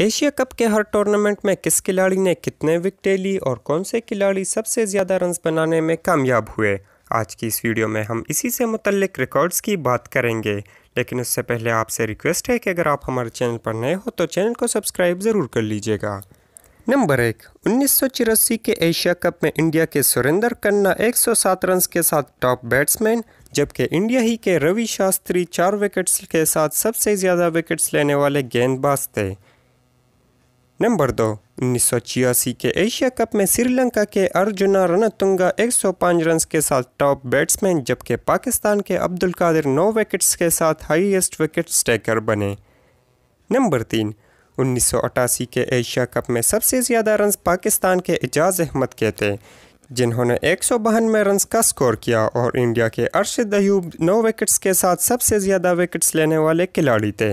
Asia cup के हर tournament में किस खिलाड़ी ने कितने विकटें ली और कौन से खिलाड़ी सबसे ज़्यादा रन बनाने में कामयाब हुए आज की इस वीडियो में हम इसी से मुतलिक रिकॉर्ड्स की बात करेंगे लेकिन उससे पहले आपसे रिक्वेस्ट है कि अगर आप हमारे चैनल पर नए हो तो चैनल को सब्सक्राइब ज़रूर कर लीजिएगा नंबर एक उन्नीस के एशिया कप में इंडिया के सुरेंद्र कन्ना 107 रन के साथ टॉप बैट्समैन जबकि इंडिया ही के रवि शास्त्री चार विकेट्स के साथ सबसे ज़्यादा विकेट्स लेने वाले गेंदबाज थे नंबर दो उन्नीस के एशिया कप में श्रीलंका के अर्जुना रनतुंगा 105 रन के साथ टॉप बैट्समैन जबकि पाकिस्तान के अब्दुल कादिर नौ विकेट्स के साथ हाईएस्ट विकेट स्टेकर बने नंबर तीन उन्नीस के एशिया कप में सबसे ज़्यादा रन पाकिस्तान के एजाज अहमद के थे जिन्होंने एक सौ बहानवे रन का स्कोर किया और इंडिया के अरशद अयूब नौ विकेट्स के साथ सबसे ज़्यादा विकेट्स लेने वाले खिलाड़ी थे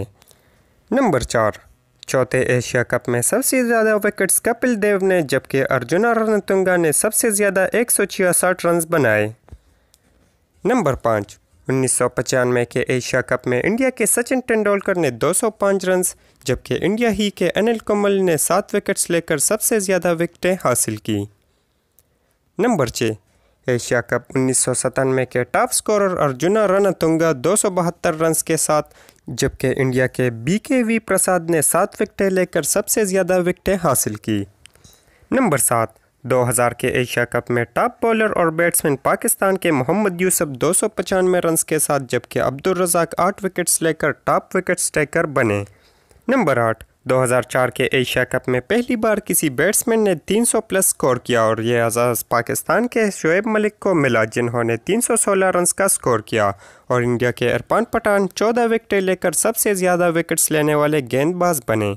नंबर चार चौथे एशिया कप में सबसे ज़्यादा विकेट्स कपिल देव ने जबकि अर्जुना रनतुंगा ने सबसे ज़्यादा एक सौ छियासठ रन बनाए नंबर पाँच उन्नीस के एशिया कप में इंडिया के सचिन तेंदुलकर ने 205 रन जबकि इंडिया ही के अनिल कुमल ने सात विकेट्स लेकर सबसे ज़्यादा विकटें हासिल की नंबर छः एशिया कप उन्नीस के टॉप स्कोरर अर्जुना रनतुंगा दो सौ बहत्तर रन के साथ जबकि इंडिया के बी के वी प्रसाद ने सात विकटें लेकर सबसे ज़्यादा विकटें हासिल की नंबर सात 2000 के एशिया कप में टॉप बॉलर और बैट्समैन पाकिस्तान के मोहम्मद यूसुफ दो सौ पचानवे रन के साथ जबकि अब्दुल रजाक आठ विकेट्स लेकर टॉप विकेट्स टेकर बने नंबर आठ 2004 के एशिया कप में पहली बार किसी बैट्समैन ने 300 प्लस स्कोर किया और ये आज़ाद पाकिस्तान के शुएब मलिक को मिला जिन्होंने 316 रन का स्कोर किया और इंडिया के अरपान पठान 14 विकटें लेकर सबसे ज़्यादा विकेट्स लेने वाले गेंदबाज बने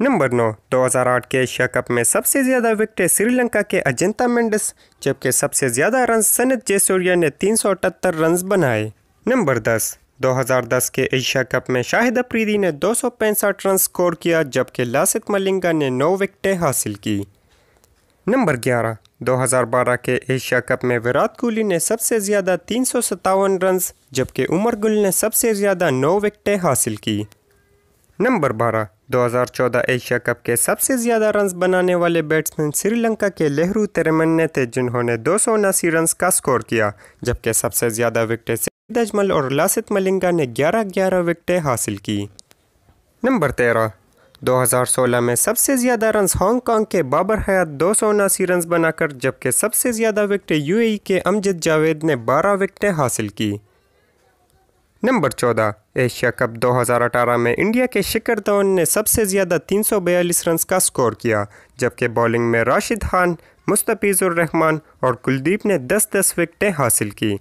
नंबर नौ 2008 के एशिया कप में सबसे ज़्यादा विकेटें श्रीलंका के अजंता मेंडिस जबकि सबसे ज़्यादा रन सनत जयसूर्या ने तीन सौ रन बनाए नंबर दस 2010 के एशिया कप में शाहिद अफरीदी ने दो रन स्कोर किया जबकि लासित मलिंगा ने नौ विकटें हासिल की नंबर 11 2012 के एशिया कप में विराट कोहली ने सबसे ज़्यादा तीन सौ सत्तावन रन जबकि उमर गुल ने सबसे ज़्यादा नौ विकटें हासिल की नंबर 12 2014 एशिया कप के सबसे ज़्यादा रन बनाने वाले बैट्समैन श्रीलंका के लेहरू तेरेमन्ने थे जिन्होंने दो सौ रन का स्कोर किया जबकि सबसे ज़्यादा विकटें अजमल और लासित मलिंगा ने 11-11 विकटें हासिल की नंबर 13 2016 में सबसे ज़्यादा रन हांगकांग के बाबर हयात दो सौ उनासी रन बनाकर जबकि सबसे ज़्यादा विकटें यूएई के अमजद जावेद ने 12 विकटें हासिल की नंबर 14 एशिया कप 2018 में इंडिया के शिखर धवन ने सबसे ज़्यादा 342 रन का स्कोर किया जबकि बॉलिंग में राशिद खान मुस्तफ़ीज़ुर रहमान और कुलदीप ने 10-10 विकटें हासिल की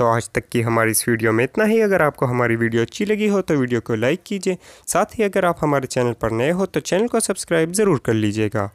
तो आज तक की हमारी इस वीडियो में इतना ही अगर आपको हमारी वीडियो अच्छी लगी हो तो वीडियो को लाइक कीजिए साथ ही अगर आप हमारे चैनल पर नए हो तो चैनल को सब्सक्राइब ज़रूर कर लीजिएगा